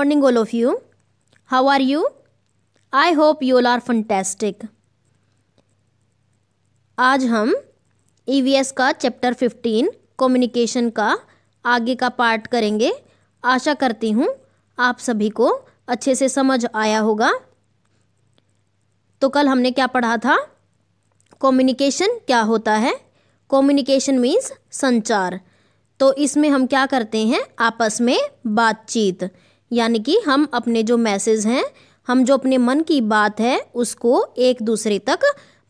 morning all of you how are you i hope you all are fantastic आज हम EVS e का chapter fifteen communication का आगे का पार्ट करेंगे आशा करती हूँ आप सभी को अच्छे से समझ आया होगा तो कल हमने क्या पढ़ा था कम्युनिकेशन क्या होता है कम्युनिकेशन मीन्स संचार तो इसमें हम क्या करते हैं आपस में बातचीत यानी कि हम अपने जो मैसेज हैं हम जो अपने मन की बात है उसको एक दूसरे तक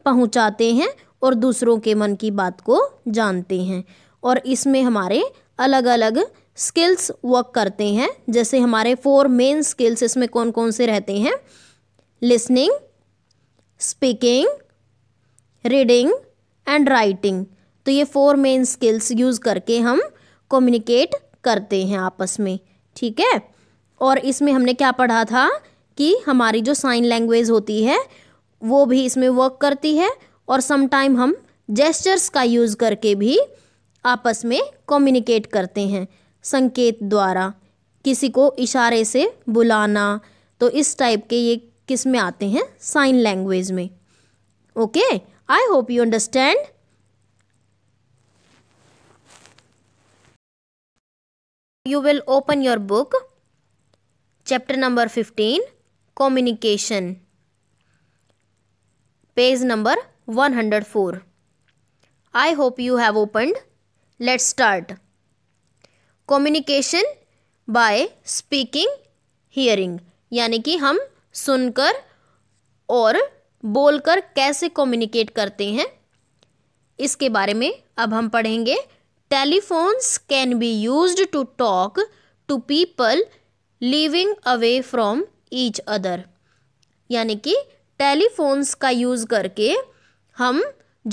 पहुंचाते हैं और दूसरों के मन की बात को जानते हैं और इसमें हमारे अलग अलग स्किल्स वर्क करते हैं जैसे हमारे फोर मेन स्किल्स इसमें कौन कौन से रहते हैं listening speaking reading and writing तो ये फोर मेन स्किल्स यूज़ करके हम कम्युनिकेट करते हैं आपस में ठीक है और इसमें हमने क्या पढ़ा था कि हमारी जो साइन लैंग्वेज होती है वो भी इसमें वर्क करती है और समटाइम हम जेस्चर्स का यूज़ करके भी आपस में कम्युनिकेट करते हैं संकेत द्वारा किसी को इशारे से बुलाना तो इस टाइप के ये किस में आते हैं साइन लैंग्वेज में okay I hope you understand you will open your book chapter number fifteen communication page number one hundred four I hope you have opened let start communication by speaking hearing यानी कि हम सुनकर और बोलकर कैसे communicate करते हैं इसके बारे में अब हम पढ़ेंगे telephones can be used to talk to people living away from each other यानी कि टेलीफोन्स का यूज़ करके हम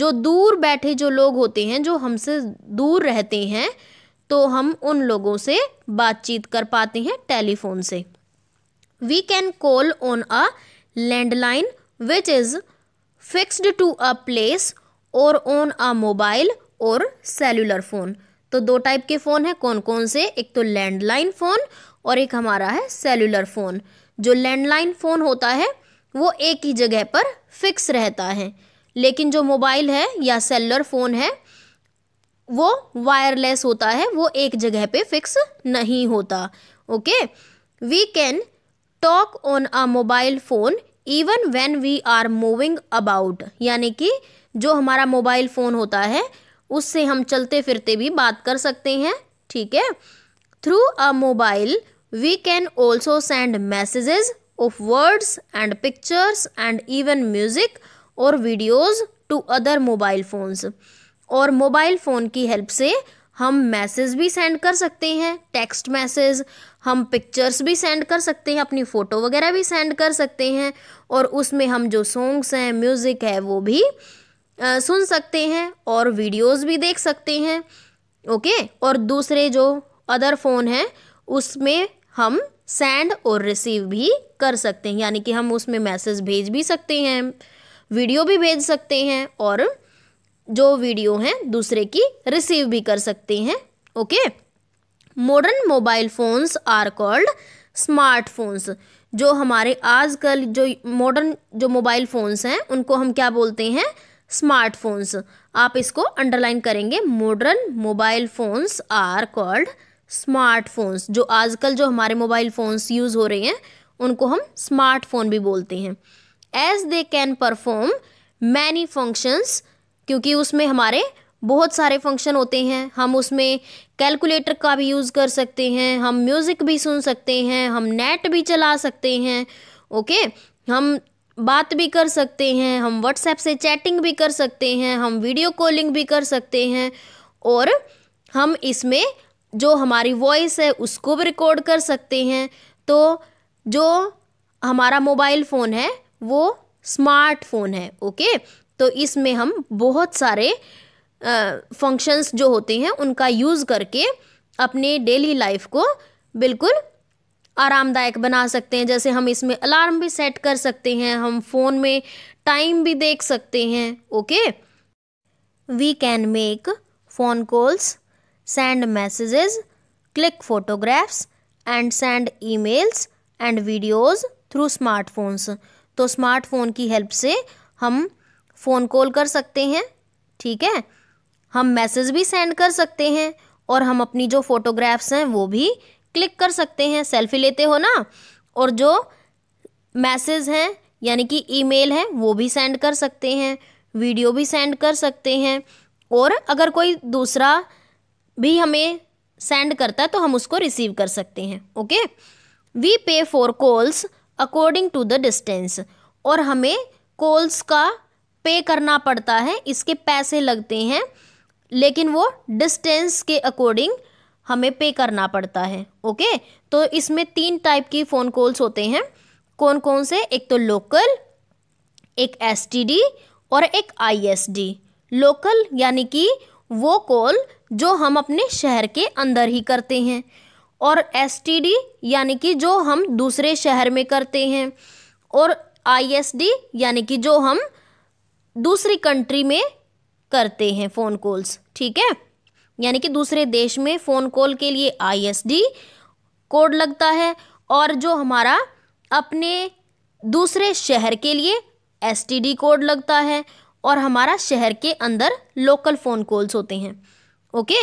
जो दूर बैठे जो लोग होते हैं जो हमसे दूर रहते हैं तो हम उन लोगों से बातचीत कर पाते हैं टेलीफोन से we can call on a landline which is fixed to a place और ऑन अ मोबाइल और सेलुलर फ़ोन तो दो टाइप के फ़ोन हैं कौन कौन से एक तो लैंडलाइन फ़ोन और एक हमारा है सेलुलर फ़ोन जो लैंडलाइन फ़ोन होता है वो एक ही जगह पर फिक्स रहता है लेकिन जो मोबाइल है या सेलुलर फ़ोन है वो वायरलेस होता है वो एक जगह पे फिक्स नहीं होता okay we can talk on a mobile phone even when we are moving about यानी कि जो हमारा मोबाइल फ़ोन होता है उससे हम चलते फिरते भी बात कर सकते हैं ठीक है through a mobile We can also send messages of words and pictures and even music or videos to other mobile phones. और मोबाइल फ़ोन की हेल्प से हम मैसेज भी सेंड कर सकते हैं टेक्स्ट मैसेज हम पिक्चर्स भी सेंड कर सकते हैं अपनी फ़ोटो वगैरह भी सेंड कर सकते हैं और उसमें हम जो सॉन्ग्स हैं म्यूज़िक है वो भी आ, सुन सकते हैं और वीडियोस भी देख सकते हैं ओके और दूसरे जो अदर फ़ोन हैं उसमें हम सेंड और रिसीव भी कर सकते हैं यानी कि हम उसमें मैसेज भेज भी सकते हैं वीडियो भी भेज सकते हैं और जो वीडियो हैं दूसरे की रिसीव भी कर सकते हैं okay modern mobile phones are called smartphones जो हमारे आजकल जो मॉडर्न जो मोबाइल फ़ोन्स हैं उनको हम क्या बोलते हैं स्मार्टफोन्स आप इसको अंडरलाइन करेंगे modern mobile phones are called smartphones जो आजकल जो हमारे मोबाइल फ़ोन्स यूज़ हो रहे हैं उनको हम स्मार्टफोन भी बोलते हैं as they can perform many functions क्योंकि उसमें हमारे बहुत सारे फंक्शन होते हैं हम उसमें कैलकुलेटर का भी यूज़ कर सकते हैं हम म्यूज़िक भी सुन सकते हैं हम नेट भी चला सकते हैं ओके हम बात भी कर सकते हैं हम व्हाट्सएप से चैटिंग भी कर सकते हैं हम वीडियो कॉलिंग भी कर सकते हैं और हम इसमें जो हमारी वॉइस है उसको भी रिकॉर्ड कर सकते हैं तो जो हमारा मोबाइल फ़ोन है वो स्मार्टफोन है ओके तो इसमें हम बहुत सारे फंक्शंस जो होते हैं उनका यूज़ करके अपने डेली लाइफ को बिल्कुल आरामदायक बना सकते हैं जैसे हम इसमें अलार्म भी सेट कर सकते हैं हम फ़ोन में टाइम भी देख सकते हैं okay we can make phone calls send messages, click photographs and send emails and videos through smartphones. तो स्मार्टफोन की हेल्प से हम फ़ोन कॉल कर सकते हैं ठीक है हम मैसेज भी सेंड कर सकते हैं और हम अपनी जो फ़ोटोग्राफ्स हैं वो भी क्लिक कर सकते हैं सेल्फी लेते हो ना और जो मैसेज हैं यानी कि ईमेल है वो भी सेंड कर सकते हैं वीडियो भी सेंड कर सकते हैं और अगर कोई दूसरा भी हमें सेंड करता है तो हम उसको रिसीव कर सकते हैं okay we pay for calls according to the distance और हमें कॉल्स का पे करना पड़ता है इसके पैसे लगते हैं लेकिन वो डिस्टेंस के अकॉर्डिंग हमें पे करना पड़ता है ओके तो इसमें तीन टाइप की फ़ोन कॉल्स होते हैं कौन कौन से एक तो लोकल एक एस और एक आई लोकल यानी कि वो कॉल जो हम अपने शहर के अंदर ही करते हैं और एस यानी कि जो हम दूसरे शहर में करते हैं और आई यानी कि जो हम दूसरी कंट्री में करते हैं फ़ोन कॉल्स ठीक है यानी कि दूसरे देश में फ़ोन कॉल के लिए आई कोड लगता है और जो हमारा अपने दूसरे शहर के लिए एस कोड लगता है और हमारा शहर के अंदर लोकल फ़ोन कॉल्स होते हैं okay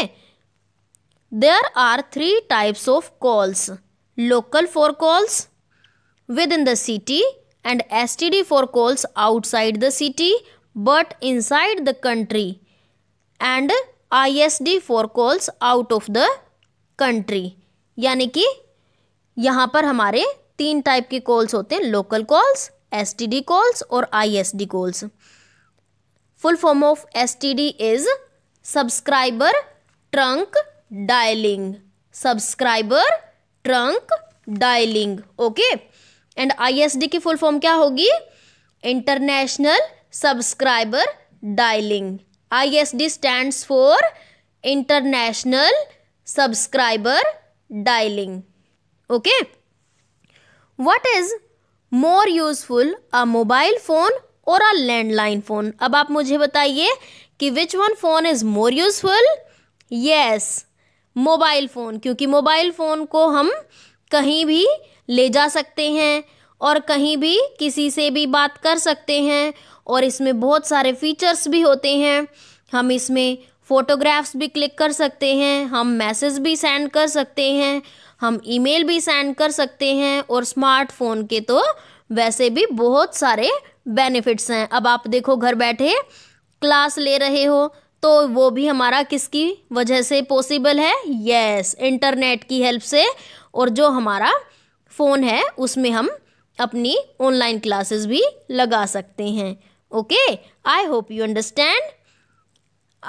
there are three types of calls local for calls within the city and S T D calls outside the city but inside the country and I S D for calls out of the country यानी कि यहाँ पर हमारे तीन type के calls होते हैं local calls S T D calls और I S D calls full form of S T D is subscriber trunk dialing subscriber trunk dialing okay and ISD की फुल फॉर्म क्या होगी international subscriber dialing ISD stands for international subscriber dialing okay what is more useful a mobile phone और a landline phone अब आप मुझे बताइए कि which one phone is more useful yes mobile phone क्योंकि mobile phone को हम कहीं भी ले जा सकते हैं और कहीं भी किसी से भी बात कर सकते हैं और इसमें बहुत सारे फीचर्स भी होते हैं हम इसमें फ़ोटोग्राफ्स भी क्लिक कर सकते हैं हम मैसेज भी सेंड कर सकते हैं हम ईमेल भी सेंड कर सकते हैं और स्मार्टफोन के तो वैसे भी बहुत सारे बेनिफिट्स हैं अब आप देखो घर बैठे क्लास ले रहे हो तो वो भी हमारा किसकी वजह से पॉसिबल है यस इंटरनेट की हेल्प से और जो हमारा फ़ोन है उसमें हम अपनी ऑनलाइन क्लासेस भी लगा सकते हैं okay I hope you understand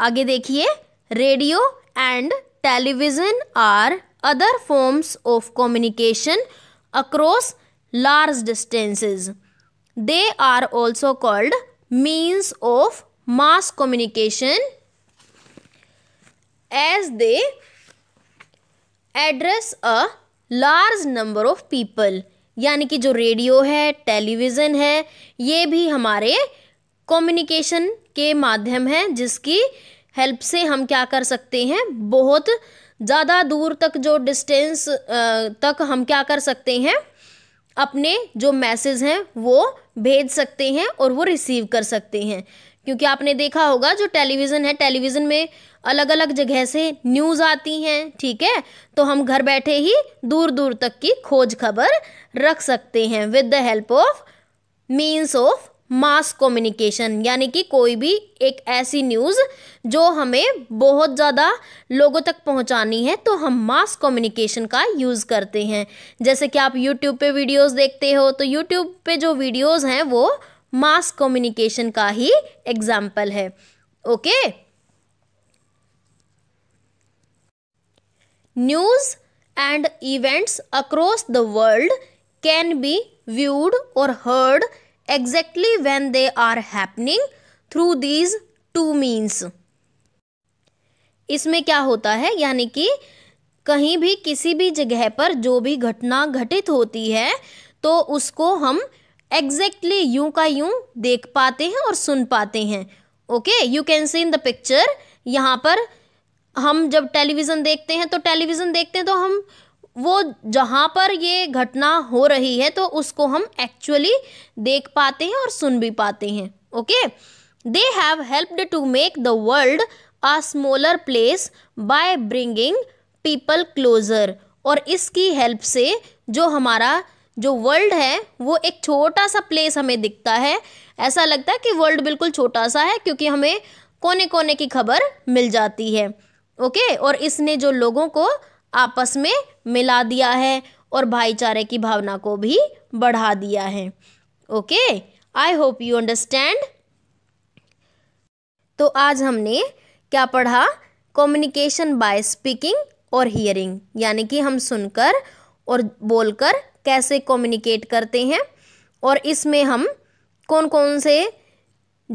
आगे देखिए radio and television are other forms of communication across large distances they are also called means of mass communication as they address a large number of people यानी कि जो radio है television है ये भी हमारे कम्युनिकेशन के माध्यम है जिसकी हेल्प से हम क्या कर सकते हैं बहुत ज़्यादा दूर तक जो डिस्टेंस तक हम क्या कर सकते हैं अपने जो मैसेज हैं वो भेज सकते हैं और वो रिसीव कर सकते हैं क्योंकि आपने देखा होगा जो टेलीविज़न है टेलीविज़न में अलग अलग जगह से न्यूज़ आती हैं ठीक है तो हम घर बैठे ही दूर दूर तक की खोज खबर रख सकते हैं with the help of means of mass communication यानी कि कोई भी एक ऐसी न्यूज़ जो हमें बहुत ज़्यादा लोगों तक पहुंचानी है तो हम मास कम्युनिकेशन का यूज़ करते हैं जैसे कि आप यूट्यूब पे वीडियोस देखते हो तो यूट्यूब पे जो वीडियोस हैं वो मास कम्युनिकेशन का ही एग्जाम्पल है okay news and events across the world can be viewed और heard exactly when they are happening through these two means इसमें क्या होता है यानी कि कहीं भी किसी भी जगह पर जो भी घटना घटित होती है तो उसको हम एग्जैक्टली यूं का यूं देख पाते हैं और सुन पाते हैं okay you can see in the picture यहाँ पर हम जब टेलीविज़न देखते हैं तो टेलीविज़न देखते हैं तो हम वो जहाँ पर ये घटना हो रही है तो उसको हम एक्चुअली देख पाते हैं और सुन भी पाते हैं okay they have helped to make the world a smaller place by bringing people closer और इसकी हेल्प से जो हमारा जो वर्ल्ड है वो एक छोटा सा प्लेस हमें दिखता है ऐसा लगता है कि वर्ल्ड बिल्कुल छोटा सा है क्योंकि हमें कोने कोने की खबर मिल जाती है ओके और इसने जो लोगों को आपस में मिला दिया है और भाईचारे की भावना को भी बढ़ा दिया है okay I hope you understand तो आज हमने क्या पढ़ा कम्युनिकेशन बाय स्पीकिंग और हियरिंग यानी कि हम सुनकर और बोलकर कैसे कम्युनिकेट करते हैं और इसमें हम कौन कौन से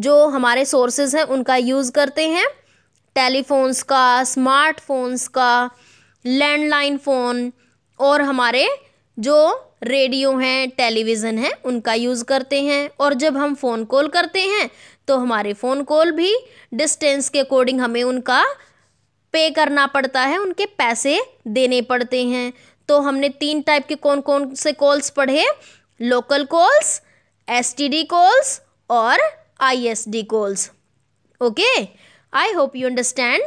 जो हमारे सोर्सेज हैं उनका यूज़ करते हैं टेलीफोन्स का स्मार्टफोन्स का लैंडलाइन फ़ोन और हमारे जो रेडियो हैं टेलीविज़न है उनका यूज़ करते हैं और जब हम फ़ोन कॉल करते हैं तो हमारे फ़ोन कॉल भी डिस्टेंस के अकॉर्डिंग हमें उनका पे करना पड़ता है उनके पैसे देने पड़ते हैं तो हमने तीन टाइप के कौन कौन से कॉल्स पढ़े लोकल कॉल्स डी कॉल्स और D calls okay I hope you understand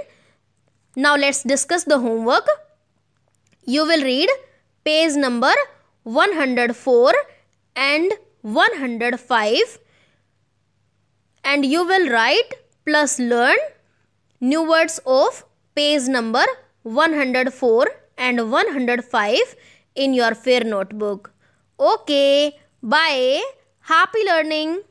now let's discuss the homework hundred four and one hundred 104 and 105 will write plus learn new words of page number one hundred 104 and 105 in your fair notebook. Okay, bye. Happy learning.